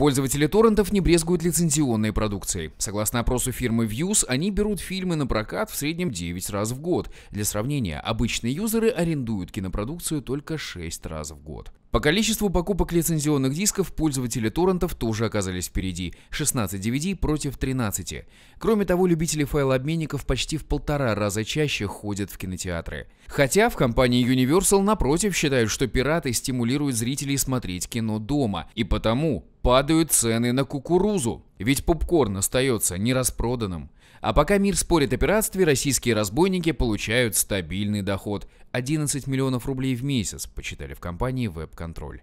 Пользователи торрентов не брезгуют лицензионной продукцией. Согласно опросу фирмы Views, они берут фильмы на прокат в среднем 9 раз в год. Для сравнения, обычные юзеры арендуют кинопродукцию только 6 раз в год. По количеству покупок лицензионных дисков пользователи торрентов тоже оказались впереди – 16 DVD против 13. Кроме того, любители файлообменников почти в полтора раза чаще ходят в кинотеатры. Хотя в компании Universal напротив считают, что пираты стимулируют зрителей смотреть кино дома, и потому падают цены на кукурузу. Ведь попкорн остается нераспроданным. А пока мир спорит о пиратстве, российские разбойники получают стабильный доход – 11 миллионов рублей в месяц, почитали в компании WebControl.